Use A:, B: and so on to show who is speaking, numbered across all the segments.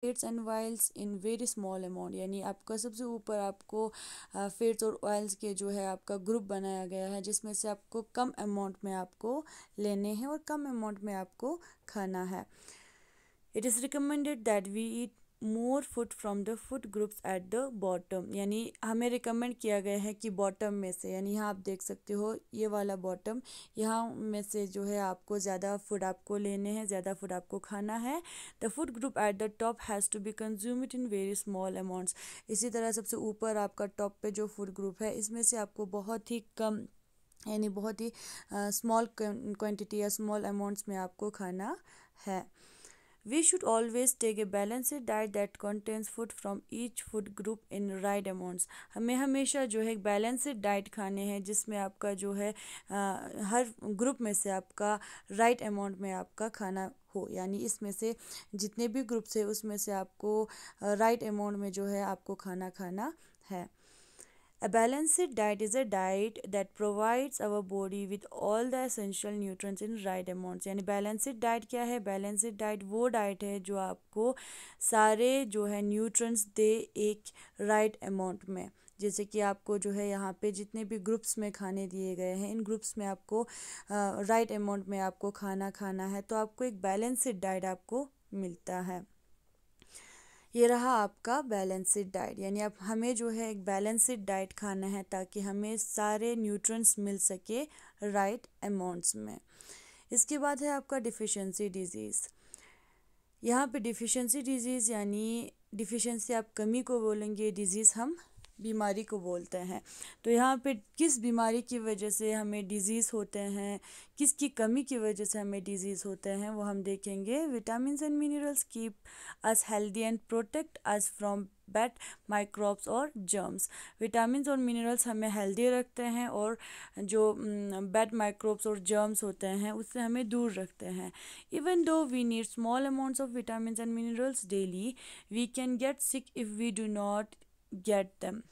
A: fates and oils in very small amount यानी आपका सबसे ऊपर आपको फेट्स और ऑयल्स के जो है आपका ग्रुप बनाया गया है जिसमें से आपको कम अमाउंट में आपको लेने हैं और कम अमाउंट में आपको खाना है it is recommended that we eat more food from the food groups at the bottom यानी हमें रिकमेंड किया गया है कि बॉटम में से यानी यहाँ आप देख सकते हो ये वाला बॉटम यहाँ में से जो है आपको ज़्यादा फूड आपको लेने हैं ज़्यादा फूड आपको खाना है the food group at the top has to be consume in very small amounts इसी तरह सबसे ऊपर आपका टॉप पे जो फूड ग्रुप है इसमें से आपको बहुत ही कम यानी बहुत ही स्मॉल क्वान्टिटी या स्मॉल अमाउंट्स में आपको खाना है We should always take a balanced diet that contains food from each food group in right amounts हमें हमेशा जो है balanced diet खाने हैं जिसमें आपका जो है आ, हर ग्रुप में से आपका right amount में आपका खाना हो यानी इसमें से जितने भी ग्रुप्स है उसमें से आपको राइट right अमाउंट में जो है आपको खाना खाना है A balanced diet is a diet that provides our body with all the essential nutrients in right amounts यानी बैलेंसड डाइट क्या है बैलेंसड डाइट वो डाइट है जो आपको सारे जो है nutrients दे एक राइट right अमाउंट में जैसे कि आपको जो है यहाँ पे जितने भी ग्रुप्स में खाने दिए गए हैं इन ग्रुप्स में आपको राइट uh, अमाउंट right में आपको खाना खाना है तो आपको एक बैलेंसड डाइट आपको मिलता है ये रहा आपका बैलेंसड डाइट यानी अब हमें जो है एक बैलेंसड डाइट खाना है ताकि हमें सारे न्यूट्रंस मिल सके राइट अमाउंट्स में इसके बाद है आपका डिफिशेंसी डिजीज़ यहाँ पे डिफिशेंसी डिजीज़ यानी डिफिशेंसी आप कमी को बोलेंगे डिजीज़ हम बीमारी को बोलते हैं तो यहाँ पे किस बीमारी की वजह से हमें डिज़ीज़ होते हैं किसकी कमी की वजह से हमें डिज़ीज़ होते हैं वो हम देखेंगे vitamin and minerals keep us healthy and protect us from bad microbes और जर्म्स विटामिन और मिनरल्स हमें हेल्दी रखते हैं और जो बैट माइक्रोब्स और जर्म्स होते हैं उससे हमें दूर रखते हैं even though we need small amounts of vitamin and minerals daily we can get sick if we do not get them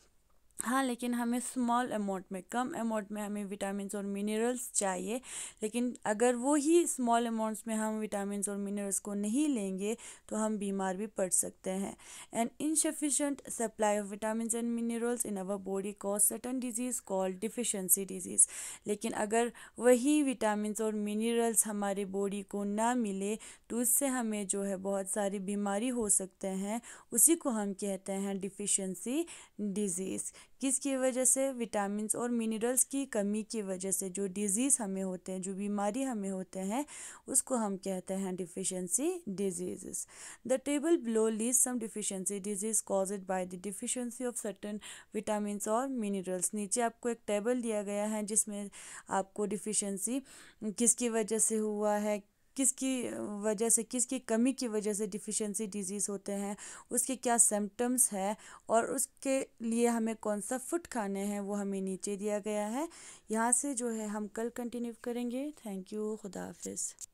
A: हाँ लेकिन हमें स्मॉल अमाउंट में कम अमाउंट में हमें विटामिन और मिनरल्स चाहिए लेकिन अगर वो ही स्मॉल अमाउंट्स में हम विटामिन और मिनरल्स को नहीं लेंगे तो हम बीमार भी पड़ सकते हैं and insufficient supply of vitamin and minerals in our body cause certain disease call deficiency disease लेकिन अगर वही विटामिन और मिनरल्स हमारे बॉडी को ना मिले तो उससे हमें जो है बहुत सारी बीमारी हो सकते हैं उसी को हम कहते हैं डिफिशेंसी डिजीज़ किसकी वजह से विटामिन और मिनरल्स की कमी की वजह से जो डिज़ीज़ हमें होते हैं जो बीमारी हमें होते हैं उसको हम कहते हैं deficiency disease the table below lists some deficiency disease caused by the deficiency of certain vitamin और मिनरल्स नीचे आपको एक टेबल दिया गया है जिसमें आपको डिफिशेंसी किसकी वजह से हुआ है किसकी वजह से किसकी कमी की वजह से डिफिशेंसी डिजीज़ होते हैं उसके क्या सिम्टम्स है और उसके लिए हमें कौन सा फूड खाने हैं वो हमें नीचे दिया गया है यहाँ से जो है हम कल कंटिन्यू करेंगे थैंक यू खुदा हाफिज़